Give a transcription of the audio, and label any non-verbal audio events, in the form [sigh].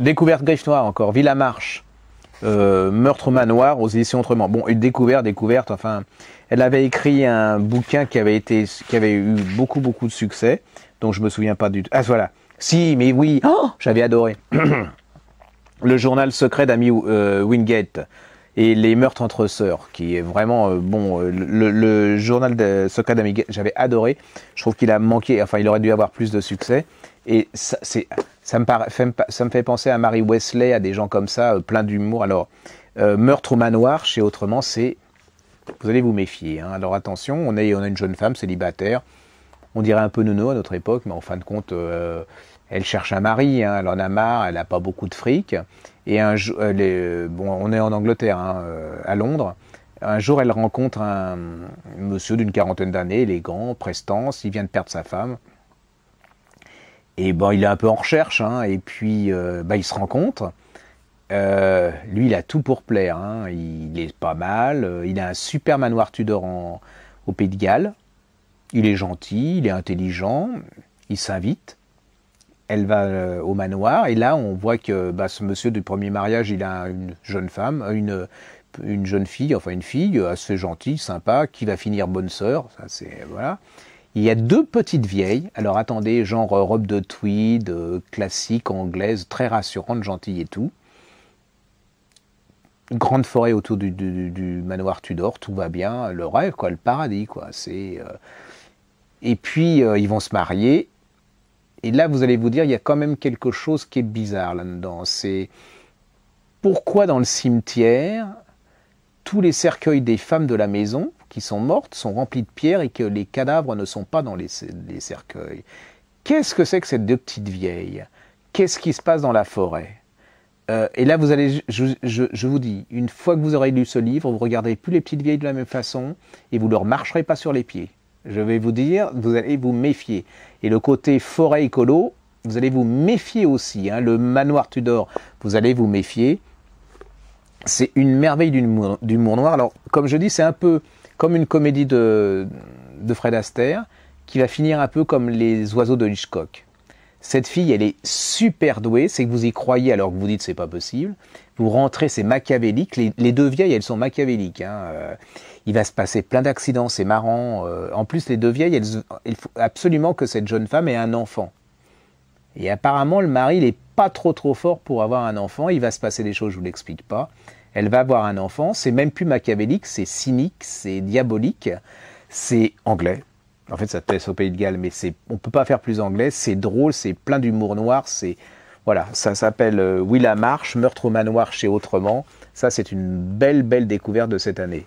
Découverte Griffe Noire encore, Villa Marche, euh, Meurtre Manoir aux éditions Autrement. Bon, une découverte, découverte, enfin, elle avait écrit un bouquin qui avait été, qui avait eu beaucoup, beaucoup de succès, dont je ne me souviens pas du tout. Ah, voilà. Si, mais oui, oh j'avais adoré. [clears throat] Le journal secret d'Ami euh, Wingate et les meurtres entre sœurs, qui est vraiment euh, bon. Euh, le, journal de Soka Damiga, j'avais adoré. Je trouve qu'il a manqué, enfin, il aurait dû avoir plus de succès. Et ça, ça me, ça me fait penser à Mary Wesley, à des gens comme ça, euh, plein d'humour. Alors, meurtre au manoir, chez Autrement, c'est. Vous allez vous méfier. Hein. Alors, attention, on, a une jeune femme célibataire. On dirait un peu nono à notre époque, mais en fin de compte, elle cherche un mari. Hein. Elle en a marre, elle n'a pas beaucoup de fric. Et un euh, euh, bon, on est en Angleterre, hein, euh, à Londres. Un jour, elle rencontre un monsieur d'une quarantaine d'années, élégant, prestance. Il vient de perdre sa femme. Et il est un peu en recherche. Hein. et puis, bah, il se rencontre. lui, il a tout pour plaire. Hein. il est pas mal. Il a un super manoir Tudor au Pays de Galles. Il est gentil, il est intelligent. Il s'invite elle va euh, au manoir et là on voit que bah, ce monsieur du premier mariage il a une jeune femme, euh, une, euh, une jeune fille, enfin une fille assez gentille, sympa, qui va finir bonne sœur. Ça c'est voilà. Il y a deux petites vieilles. Alors attendez, genre robe de tweed classique anglaise, très rassurante, gentille et tout. Grande forêt autour du, manoir Tudor, tout va bien, le rêve quoi, le paradis quoi. C'est et puis ils vont se marier et là, vous allez vous dire, il y a quand même quelque chose qui est bizarre là-dedans. C'est pourquoi dans le cimetière, tous les cercueils des femmes de la maison qui sont mortes sont remplis de pierres et que les cadavres ne sont pas dans les, cercueils. Qu'est-ce que c'est que ces deux petites vieilles Qu'est-ce qui se passe dans la forêt euh, Et là, vous allez, je, vous dis, une fois que vous aurez lu ce livre, vous regarderez plus les petites vieilles de la même façon et vous ne leur marcherez pas sur les pieds je vais vous dire, vous allez vous méfier. Et le côté forêt écolo, vous allez vous méfier aussi. Hein. Le manoir Tudor, vous allez vous méfier. C'est une merveille d'humour noir. Alors, comme je dis, c'est un peu comme une comédie de, de Fred Astaire, qui va finir un peu comme les oiseaux de Hitchcock cette fille, elle est super douée, c'est que vous y croyez alors que vous dites c'est pas possible. Vous rentrez, c'est machiavélique. Les, deux vieilles, elles sont machiavéliques. Hein. Euh, il va se passer plein d'accidents, c'est marrant. Euh, en plus, les deux vieilles, elles, il faut absolument que cette jeune femme ait un enfant. Et apparemment, le mari, il n'est pas trop trop fort pour avoir un enfant. Il va se passer des choses, je vous l'explique pas. Elle va avoir un enfant. C'est même plus machiavélique, c'est cynique, c'est diabolique, c'est anglais. En fait, ça te laisse au Pays de Galles, mais c'est, on peut pas faire plus anglais. C'est drôle, c'est plein d'humour noir. C'est voilà, ça s'appelle Oui, euh, la Marche, Meurtre au manoir chez Autrement. Ça, c'est une belle, belle découverte de cette année.